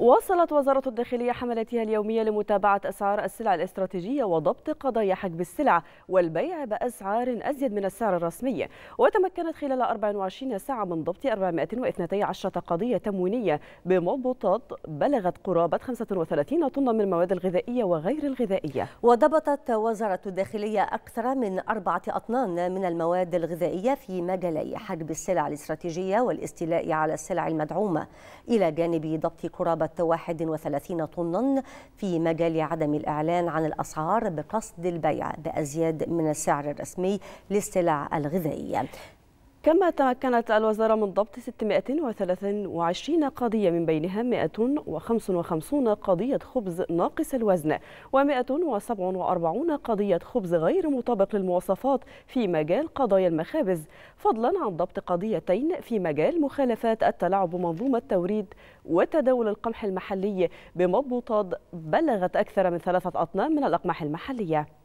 واصلت وزارة الداخلية حملاتها اليومية لمتابعة أسعار السلع الاستراتيجية وضبط قضايا حجب السلع والبيع بأسعار أزيد من السعر الرسمي وتمكنت خلال 24 ساعة من ضبط 412 قضية تموينية بمضبوطات بلغت قرابة 35 طن من المواد الغذائية وغير الغذائية وضبطت وزارة الداخلية أكثر من أربعة أطنان من المواد الغذائية في مجالي حجب السلع الاستراتيجية والاستيلاء على السلع المدعومة إلى جانب ضبط قرابة بلغت 31 طنا في مجال عدم الإعلان عن الأسعار بقصد البيع بأزيد من السعر الرسمي للسلع الغذائية كما تمكنت الوزارة من ضبط 623 قضية من بينها 155 قضية خبز ناقص الوزن و147 قضية خبز غير مطابق للمواصفات في مجال قضايا المخابز فضلا عن ضبط قضيتين في مجال مخالفات التلاعب بمنظومة توريد وتداول القمح المحلي بمضبوطات بلغت أكثر من ثلاثة أطنان من الأقمح المحلية